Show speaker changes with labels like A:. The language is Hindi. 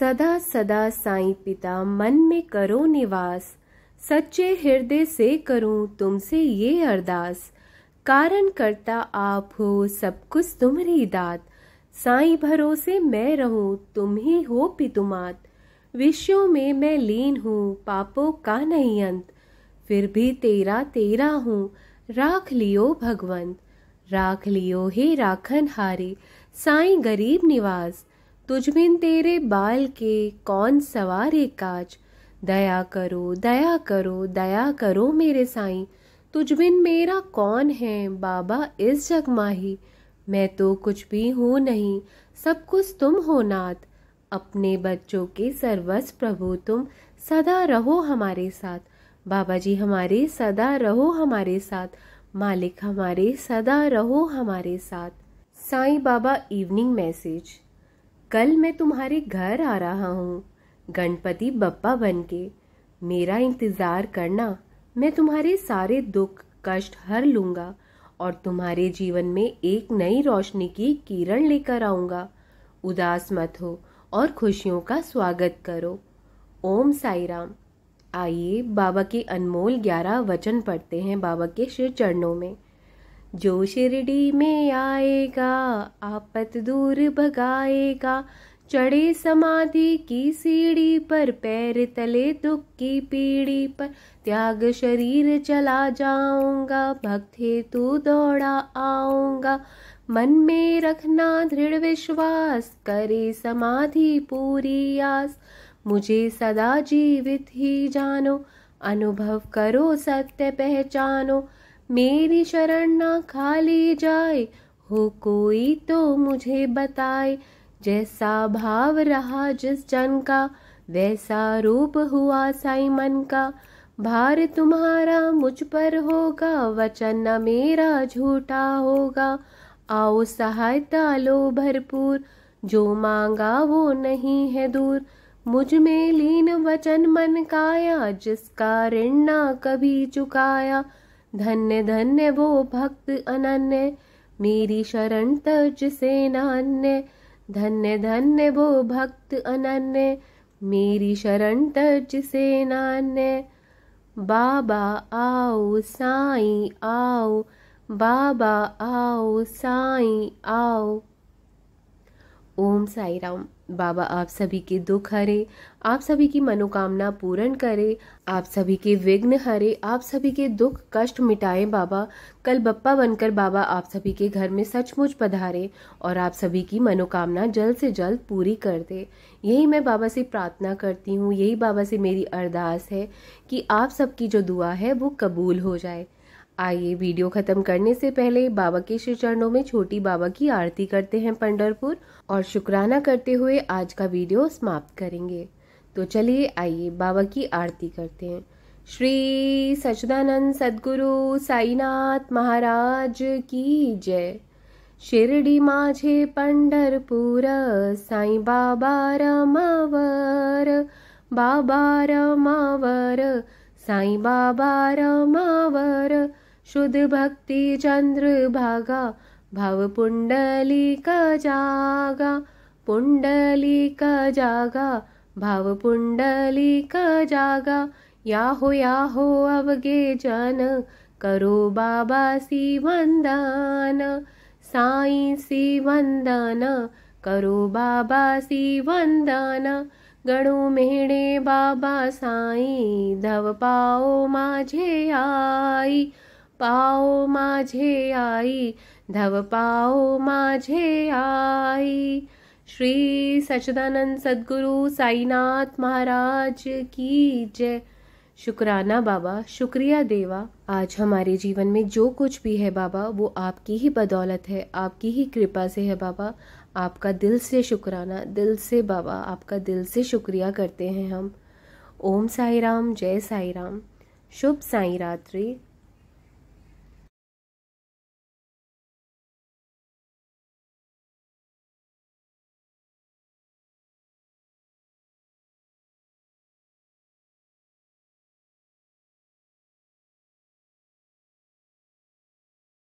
A: सदा सदा साईं पिता मन में करो निवास सच्चे हृदय से करूं तुमसे ये अरदास कारण करता आप हो सब कुछ तुम्हारी दात साईं भरोसे मैं रहूं तुम ही हो पितुमात विषयों में मैं लीन हूँ पापों का नहीं अंत फिर भी तेरा तेरा हूँ राख लियो भगवंत राख लियो हे राखन हारे साई गरीब निवास तुझमिन तेरे बाल के कौन सवारे काज दया करो दया करो दया करो मेरे साईं तुझबिन मेरा कौन है बाबा इस जग माही मैं तो कुछ भी हूँ नहीं सब कुछ तुम हो नाथ अपने बच्चों के सर्वस्व प्रभु तुम सदा रहो हमारे साथ बाबा जी हमारे सदा रहो हमारे साथ मालिक हमारे सदा रहो हमारे साथ साईं बाबा इवनिंग मैसेज कल मैं तुम्हारे घर आ रहा हूँ गणपति बप्पा बन के मेरा इंतज़ार करना मैं तुम्हारे सारे दुख कष्ट हर लूँगा और तुम्हारे जीवन में एक नई रोशनी की किरण लेकर आऊँगा उदास मत हो और खुशियों का स्वागत करो ओम साई राम आइए बाबा के अनमोल ग्यारह वचन पढ़ते हैं बाबा के शिव चरणों में जो शिरडी में आएगा आपत दूर भगाएगा चढ़े समाधि की सीढ़ी पर पैर तले दुख की पीढ़ी पर त्याग शरीर चला जाऊंगा भक्त हेतु दौड़ा आऊंगा मन में रखना दृढ़ विश्वास करे समाधि पूरी आस मुझे सदा जीवित ही जानो अनुभव करो सत्य पहचानो मेरी शरण ना खाली जाए हो कोई तो मुझे बताए जैसा भाव रहा जिस जन का वैसा रूप हुआ साई मन का भार तुम्हारा मुझ पर होगा वचन न मेरा झूठा होगा आओ सहायता लो भरपूर जो मांगा वो नहीं है दूर मुझ में लीन वचन मन काया जिसका ऋण ना कभी चुकाया धन्य धन्य वो भक्त अनन्य मेरी शरण तज से नान्य धन्य धन्य वो भक्त अनन्य मेरी शरण तज से नान्य बाबा आओ साई आओ बाबा आओ साई आओ ओम साई राम बाबा आप सभी के दुख हरे आप सभी की मनोकामना पूर्ण करे आप सभी के विघ्न हरे आप सभी के दुख कष्ट मिटाए बाबा कल बप्पा बनकर बाबा आप सभी के घर में सचमुच पधारे और आप सभी की मनोकामना जल्द से जल्द पूरी कर दे यही मैं बाबा से प्रार्थना करती हूँ यही बाबा से मेरी अरदास है कि आप सबकी जो दुआ है वो कबूल हो जाए आइए वीडियो खत्म करने से पहले बाबा के श्री चरणों में छोटी बाबा की आरती करते हैं पंडरपुर और शुक्राना करते हुए आज का वीडियो समाप्त करेंगे तो चलिए आइए बाबा की आरती करते हैं श्री सचदानंद सदगुरु साईनाथ महाराज की जय शिरडी माझे पंडरपुर साई बाबा रमावर बाबा रमावर साई बाबा रमावर शुद्ध भक्ति चंद्र भागा भाव पुंडली का जागा पुंडली का जागा भाव पुंडली का जागा याहो याहो अवगे जन करो बाबा सी वंदन साई सी वंदन करो बाबा सी वंदन गणु मेणे बाबा साई धव पाओ माझे आई पाओ माझे आई धव पाओ माझे आई श्री सचदानंद सदगुरु साईनाथ महाराज की जय शुक्राना बाबा शुक्रिया देवा आज हमारे जीवन में जो कुछ भी है बाबा वो आपकी ही बदौलत है आपकी ही कृपा से है बाबा आपका दिल से शुक्राना दिल से बाबा आपका दिल से शुक्रिया करते हैं हम ओम साई राम जय साई राम शुभ साई रात्रि